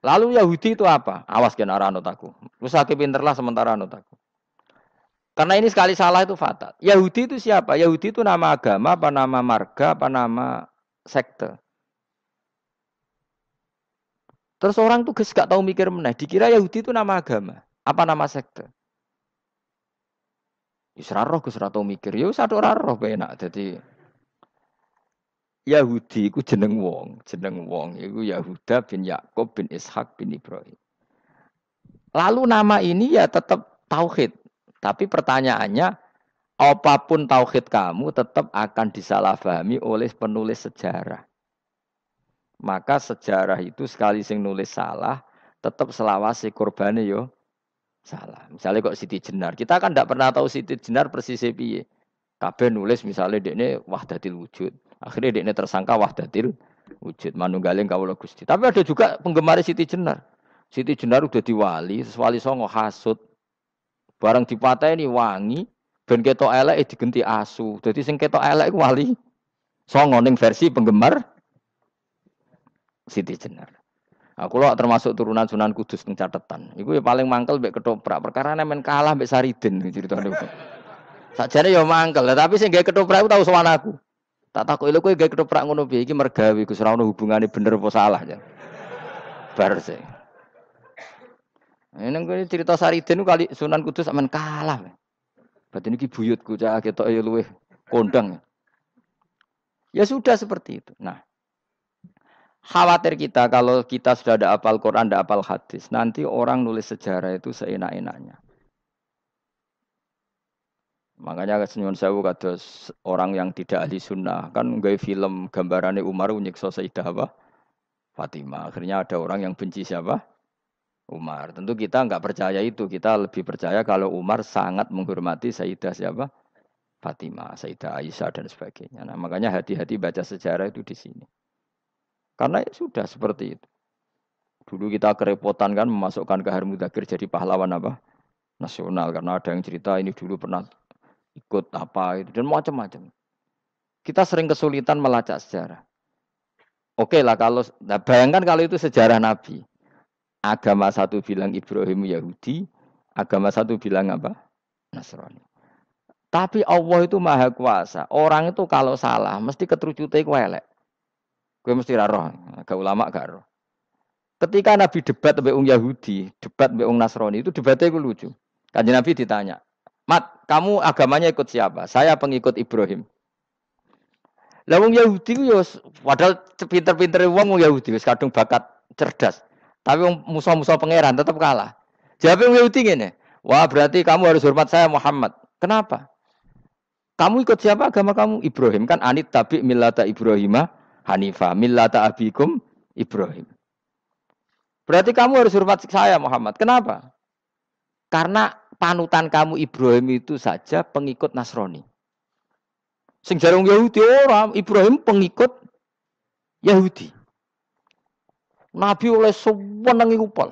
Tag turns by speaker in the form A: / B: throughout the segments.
A: Lalu Yahudi itu apa? Awas kena arah anut aku. Lu sakit sementara anut aku. Karena ini sekali salah itu fatal. Yahudi itu siapa? Yahudi itu nama agama, apa nama marga, apa nama sekte. Terus orang tuh gak tahu mikir meneh. Dikira Yahudi itu nama agama, apa nama sekte. Isra ya, roh, gus tau mikir. Ya satu roh, enak. Jadi Yahudi itu jeneng wong, jeneng wong itu Yahuda bin Yakob bin Ishak bin Ibrahim. Lalu nama ini ya tetap tauhid. Tapi pertanyaannya apapun tauhid kamu tetap akan disalahpahami oleh penulis sejarah. Maka sejarah itu sekali sing nulis salah tetap selawasi korbane yo salah. Misalnya kok Siti Jenar, kita kan tidak pernah tahu Siti Jenar persis piye. Kabeh nulis misalnya dia ini wahdatil wujud Akhirnya dia tersangka wahdatil wujud manunggaling kawula Gusti. Tapi ada juga penggemar Siti Jenar. Siti Jenar udah diwali, wali songo hasut. Barang ini wangi, ben ketok elek eh, digenti asu. Jadi sing keto elek wali songo ning versi penggemar Siti Jenar. Aku loh termasuk turunan Sunan Kudus ning catatan. Iku ya paling mangkel mbek ketoprak. Perkara nemen kalah mbek Saridin ceritane. Sakjane ya mangkel, tapi sing gawe ketoprak tau sowan aku. Tak takut ilo kowe gak ketoprak ngono piye iki mergawe Gus ora ono hubungane bener apa salah ya. Bar sih. Ini gue cerita Saridin kali Sunan Kudus aman kalah. Berarti ini buyutku cah ketok ya luwe kondang. Ya. ya sudah seperti itu. Nah, khawatir kita kalau kita sudah ada apal Quran, ada apal hadis, nanti orang nulis sejarah itu seenak-enaknya. Makanya senyum saya kados orang yang tidak ahli sunnah kan nggak film gambarannya Umar nyiksa Sayyidah apa? Fatima Akhirnya ada orang yang benci siapa? Umar. Tentu kita nggak percaya itu. Kita lebih percaya kalau Umar sangat menghormati Sayyidah siapa? Fatima Sayyidah Aisyah dan sebagainya. Nah, makanya hati-hati baca sejarah itu di sini. Karena ya sudah seperti itu. Dulu kita kerepotan kan memasukkan Kahar Mudakir jadi pahlawan apa? Nasional. Karena ada yang cerita ini dulu pernah ikut apa itu dan macam-macam. Kita sering kesulitan melacak sejarah. Oke okay lah kalau nah bayangkan kalau itu sejarah Nabi. Agama satu bilang Ibrahim Yahudi, agama satu bilang apa? Nasrani. Tapi Allah itu maha kuasa. Orang itu kalau salah mesti ketrucute ku elek. Gue mesti roh, Gak ulama gak roh. Ketika Nabi debat beung Yahudi, debat beung Nasrani, itu debatnya gue lucu. Kanji Nabi ditanya, Mat, kamu agamanya ikut siapa? Saya pengikut Ibrahim. Lah wong Yahudi ku ya padahal pinter-pinter wong wong Yahudi wis kadung bakat cerdas. Tapi wong musuh-musuh pangeran tetap kalah. Jawab wong Yahudi ngene, "Wah, berarti kamu harus hormat saya Muhammad." Kenapa? Kamu ikut siapa agama kamu? Ibrahim kan anit tabi millata Ibrahimah hanifa millata abikum Ibrahim. Berarti kamu harus hormat saya Muhammad. Kenapa? Karena panutan kamu Ibrahim itu saja pengikut Nasrani. Sing jarung Yahudi orang Ibrahim pengikut Yahudi. Nabi oleh sewenang iku pol.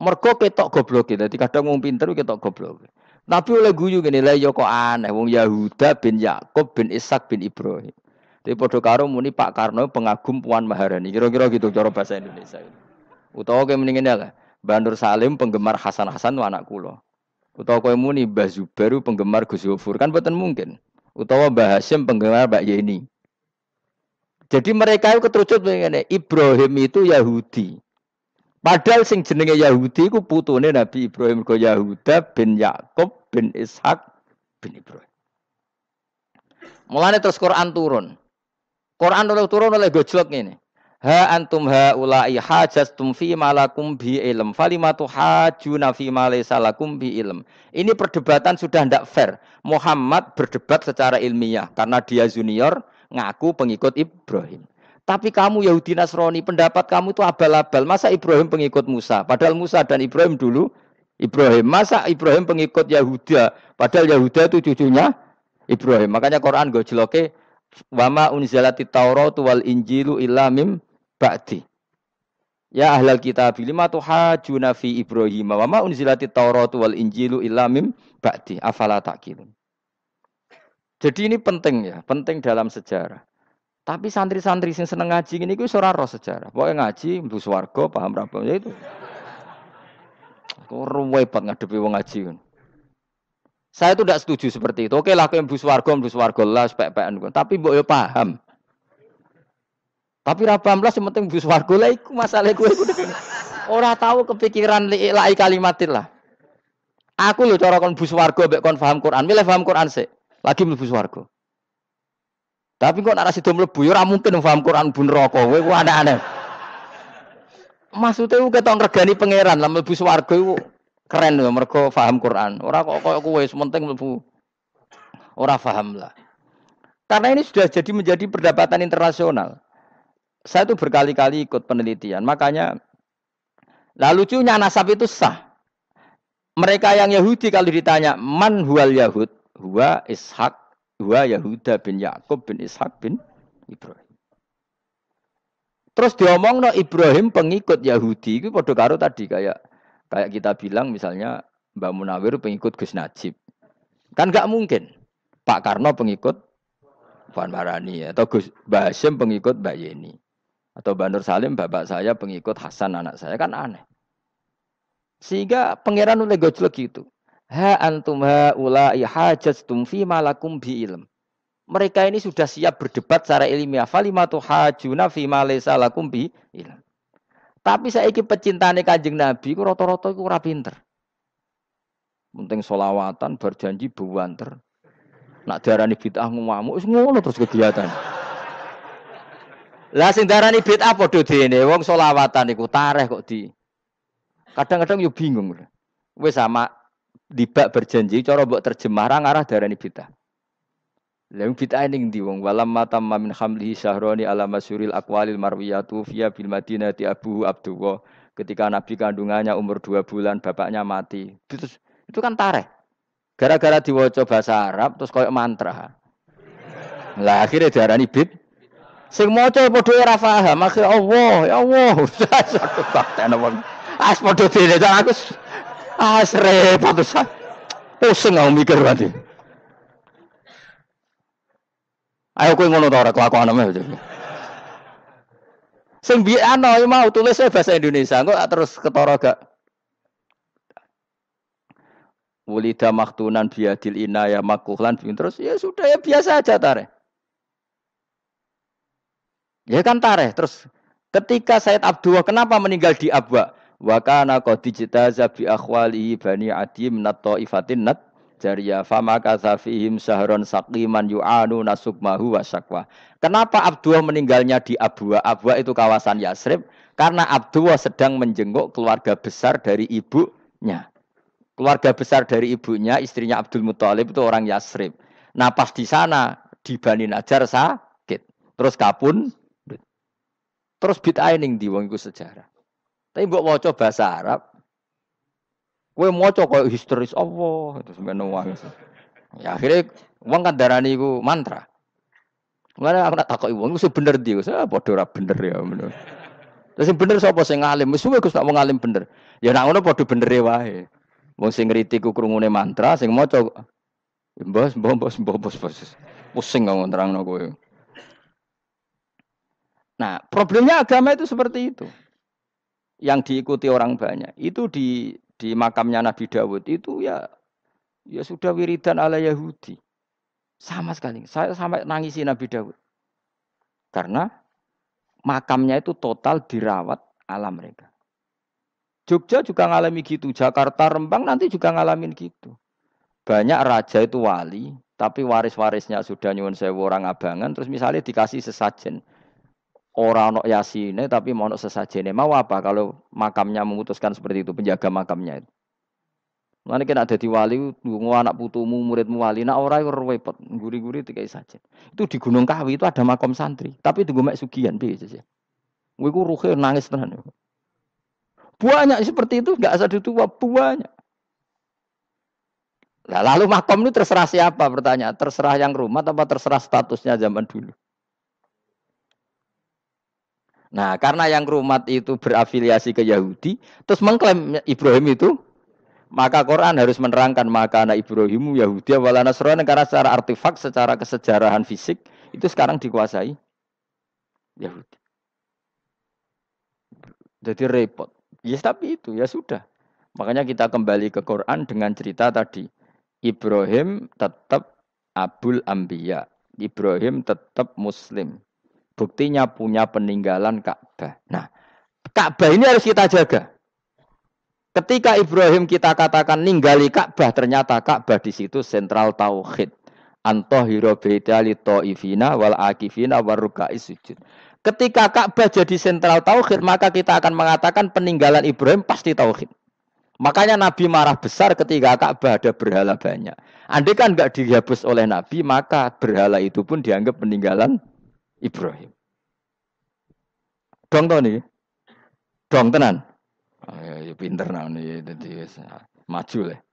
A: Mergo ketok gobloke. jadi kadang wong pinter ketok goblok. Nabi oleh guyu gini lah yo iya kok aneh wong Yahuda bin Yakub bin Ishak bin Ibrahim. Tapi pada karo muni Pak Karno pengagum Puan Maharani. Kira-kira gitu cara bahasa Indonesia. Utawa kayak mendingan ya lah. Bandur Salim penggemar Hasan Hasan anak kulo. Utawa kowe muni Mbah Zubair penggemar Gus Yufur kan boten mungkin. Utawa Mbah Hasyim penggemar Mbak Yeni. Jadi mereka itu keterucut ngene, Ibrahim itu Yahudi. Padahal sing jenenge Yahudi iku putune Nabi Ibrahim go Yahuda bin Yakub bin Ishak bin Ibrahim. Mulane terus Quran turun. Quran turun oleh gojlok ini. Ha antum ha ulai hajastum fi malakum bi ilm. Falimatu hajuna fi malaysalakum bi ilm. Ini perdebatan sudah tidak fair. Muhammad berdebat secara ilmiah karena dia junior ngaku pengikut Ibrahim. Tapi kamu Yahudi Nasrani, pendapat kamu itu abal-abal. Masa Ibrahim pengikut Musa? Padahal Musa dan Ibrahim dulu Ibrahim. Masa Ibrahim pengikut Yahuda? Padahal Yahuda itu cucunya Ibrahim. Makanya Quran gojeloke wama unzilati Taurat wal Injilu illa mim ba'di. Ya ahlal kitab lima tuh fi Ibrahim wa ma unzilati Taurat wal Injilu illa mim ba'di afala taqilun. Jadi ini penting ya, penting dalam sejarah. Tapi santri-santri sing seneng ngaji ini gue ora roh sejarah. Pokoke ngaji mlebu swarga paham ra ya itu. Kok ruwet ngadepi wong ngaji kan. Saya itu tidak setuju seperti itu. Oke lah, kau yang bus warga, bus warga lah, sepek-pekan. Tapi mbok yo paham. Tapi ra bamblas sing penting bus warga lah ikut masalah kowe iku. tahu kepikiran lai kalimatillah. Aku lho cara kon bus warga mbek kon paham Quran, milih paham Quran sih. Lagi mlebu warga. Tapi kok narasi sido mlebu ya ora mungkin paham Quran bun neraka. Kowe ku aneh-aneh. Maksudnya ku ketok regani pangeran lah mlebu warga ku keren loh mergo paham Quran. Orang kok koyo kowe penting mlebu orang paham lah. Karena ini sudah jadi menjadi perdebatan internasional saya itu berkali-kali ikut penelitian. Makanya, nah lucunya nasab itu sah. Mereka yang Yahudi kalau ditanya, man huwal Yahud? Huwa Ishak, huwa Yahuda bin Yakub bin Ishak bin Ibrahim. Terus diomong no Ibrahim pengikut Yahudi itu pada karo tadi kayak kayak kita bilang misalnya Mbak Munawir pengikut Gus Najib. Kan gak mungkin. Pak Karno pengikut Puan Marani atau Gus Basim pengikut Mbak Yeni. Atau Bandur Salim, bapak saya pengikut Hasan anak saya. Kan aneh. Sehingga pangeran oleh gojlek itu Ha antum ha ulai hajastum fi malakum bi ilm. Mereka ini sudah siap berdebat secara ilmiah. Falimatu hajuna fi malaysa lakum bi ilm. Tapi saya ini pecintane kanjeng Nabi, ku roto-roto ku kurang pinter. Penting solawatan berjanji buwanter. Nak diarani bid'ah ngamuk, wis ngono terus kegiatan. Lah sing darani bid'ah padha dene wong selawatan iku tareh kok di. Kadang-kadang yo bingung. Wis sama dibak berjanji cara mbok terjemah ra ngarah darani bid'ah. Lalu bid'ah ning di wong walam mata mamin hamlihi syahroni ala masyuril aqwalil marwiyatu fiya bil madinati Abu Abdullah. Ketika Nabi kandungannya umur dua bulan, bapaknya mati. Itu, itu kan tareh. Gara-gara diwaca bahasa Arab terus koyok mantra. Lah akhirnya ini bid'ah. Sing maca padha ora paham, akhir ya Allah, ya Allah. Sakten apa As padha dene aku as repot tesan. Pusing aku mikir berarti. Ayo kowe ngono ta ora ame Sing biyen ana mau tulisnya bahasa Indonesia, kok terus ketara gak Wulida maktunan biadil inaya makuhlan terus ya sudah ya biasa aja tarik. Ya kan tareh. Terus ketika Said Abdullah kenapa meninggal di Abwa? Wa kana qad jitaza bi akhwali bani Adi min at-taifatin nat jariyah fama kadza sahron saqiman yu'anu nasukmahu wa syakwa. Kenapa Abdullah meninggalnya di Abwa? Abwa itu kawasan Yasrib karena Abdullah sedang menjenguk keluarga besar dari ibunya. Keluarga besar dari ibunya, istrinya Abdul Muthalib itu orang Yasrib. Nah pas di sana di Bani Najjar sakit. Terus kapun Terus bid'ah ning ndi wong iku sejarah. Tapi mbok waca bahasa Arab. Kowe maca koyo historis. Allah itu semeno wae. Ya akhirnya wong kan darani iku mantra. Mulane aku nak takoki wong iku bener ndi? Saya padha ora bener ya ngono. Terus bener sapa sing alim? Wis suwe Gus tak wong alim bener. Ya nak ngono padha benere wae. Wong sing ngritik ku krungune mantra, sing maca mbos mbos mbos mbos mbos. Pusing kok ngontrangno kowe. Nah, problemnya agama itu seperti itu. Yang diikuti orang banyak. Itu di di makamnya Nabi Dawud itu ya ya sudah wiridan ala Yahudi. Sama sekali. Saya sampai nangisi Nabi Dawud. Karena makamnya itu total dirawat ala mereka. Jogja juga ngalami gitu, Jakarta, Rembang nanti juga ngalamin gitu. Banyak raja itu wali, tapi waris-warisnya sudah nyuwun sewu orang abangan, terus misalnya dikasih sesajen. Orang ono yasine tapi mau ono sesajene. Mau apa kalau makamnya memutuskan seperti itu, penjaga makamnya itu. Mana kena di wali, tunggu anak putumu, muridmu wali, nak orang iku repot, guri-guri tiga saja. Itu di Gunung Kawi itu ada makam santri, tapi itu mek bi aja sih. Gue ku ruhe nangis tenan. Ya. Banyak seperti itu, nggak ada ditua, banyak. Nah, lalu makom itu terserah siapa? Bertanya, terserah yang rumah apa terserah statusnya zaman dulu? Nah, karena yang rumat itu berafiliasi ke Yahudi, terus mengklaim Ibrahim itu, maka Quran harus menerangkan maka anak Ibrahim Yahudi wala Nasrani karena secara artefak, secara kesejarahan fisik itu sekarang dikuasai Yahudi. Jadi repot. Ya yes, tapi itu ya sudah. Makanya kita kembali ke Quran dengan cerita tadi. Ibrahim tetap Abul Ambiya. Ibrahim tetap Muslim. Buktinya punya peninggalan Ka'bah. Nah, Ka'bah ini harus kita jaga. Ketika Ibrahim kita katakan ninggali Ka'bah, ternyata Ka'bah di situ sentral tauhid. Antohiro beitali to'ifina wal akifina warukai sujud. Ketika Ka'bah jadi sentral tauhid, maka kita akan mengatakan peninggalan Ibrahim pasti tauhid. Makanya Nabi marah besar ketika Ka'bah ada berhala banyak. Andai kan nggak dihapus oleh Nabi, maka berhala itu pun dianggap peninggalan Ibrahim. Dong tau nih, dong tenan. Ayo, ah, ya, ya pinter nah nih, jadi ah, maju lah.